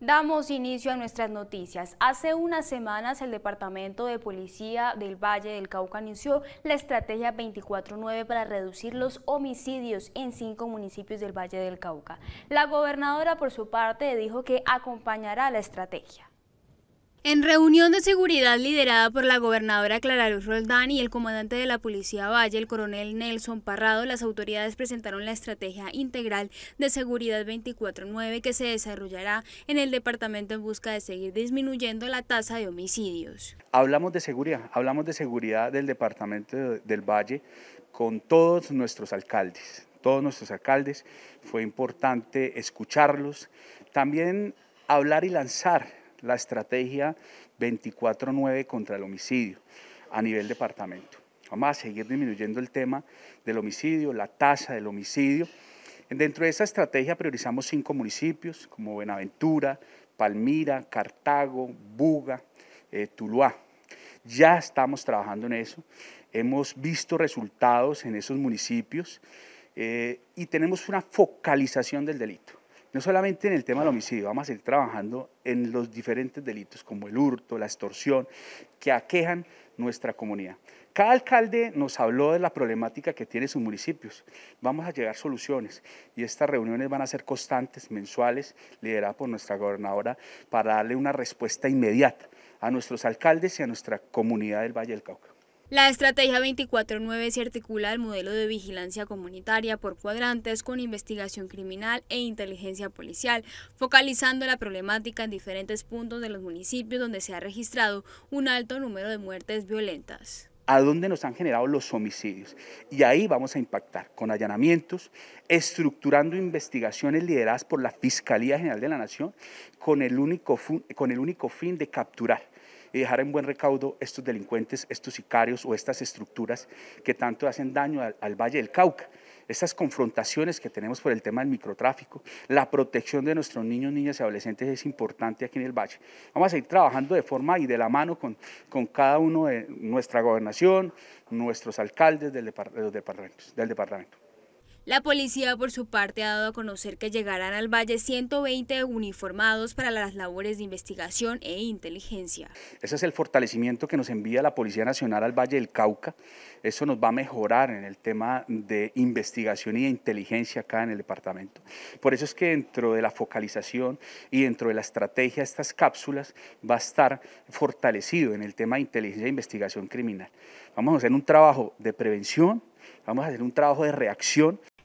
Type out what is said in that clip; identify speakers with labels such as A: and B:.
A: Damos inicio a nuestras noticias. Hace unas semanas el Departamento de Policía del Valle del Cauca anunció la estrategia 24-9 para reducir los homicidios en cinco municipios del Valle del Cauca. La gobernadora por su parte dijo que acompañará la estrategia. En reunión de seguridad liderada por la gobernadora Clara Luz Roldán y el comandante de la Policía Valle, el coronel Nelson Parrado, las autoridades presentaron la estrategia integral de seguridad 24-9 que se desarrollará en el departamento en busca de seguir disminuyendo la tasa de homicidios.
B: Hablamos de seguridad, hablamos de seguridad del departamento del Valle con todos nuestros alcaldes, todos nuestros alcaldes. Fue importante escucharlos, también hablar y lanzar la estrategia 24-9 contra el homicidio a nivel departamento. Vamos a seguir disminuyendo el tema del homicidio, la tasa del homicidio. Dentro de esa estrategia priorizamos cinco municipios como Buenaventura, Palmira, Cartago, Buga, eh, Tuluá. Ya estamos trabajando en eso. Hemos visto resultados en esos municipios eh, y tenemos una focalización del delito no solamente en el tema del homicidio, vamos a ir trabajando en los diferentes delitos como el hurto, la extorsión, que aquejan nuestra comunidad. Cada alcalde nos habló de la problemática que tiene sus municipios. Vamos a llegar soluciones y estas reuniones van a ser constantes, mensuales, lideradas por nuestra gobernadora para darle una respuesta inmediata a nuestros alcaldes y a nuestra comunidad del Valle del Cauca.
A: La estrategia 24-9 se articula al modelo de vigilancia comunitaria por cuadrantes con investigación criminal e inteligencia policial, focalizando la problemática en diferentes puntos de los municipios donde se ha registrado un alto número de muertes violentas
B: a dónde nos han generado los homicidios. Y ahí vamos a impactar con allanamientos, estructurando investigaciones lideradas por la Fiscalía General de la Nación con el único, con el único fin de capturar y dejar en buen recaudo estos delincuentes, estos sicarios o estas estructuras que tanto hacen daño al, Valle del Cauca estas confrontaciones que tenemos por el tema del microtráfico, la protección de nuestros niños, niñas y adolescentes es importante aquí en el Valle. Vamos a ir trabajando de forma y de la mano con, con cada uno de nuestra gobernación, nuestros alcaldes Del departamento.
A: La policía, por su parte, ha dado a conocer que llegarán al valle 120 uniformados para las labores de investigación e inteligencia.
B: Ese es el fortalecimiento que nos envía la Policía Nacional al Valle del Cauca. Eso nos va a mejorar en el tema de investigación y de inteligencia acá en el departamento. Por eso es que dentro de la focalización y dentro de la estrategia de estas cápsulas va a estar fortalecido en el tema de inteligencia e investigación criminal. Vamos a hacer un trabajo de prevención, vamos a hacer un trabajo de reacción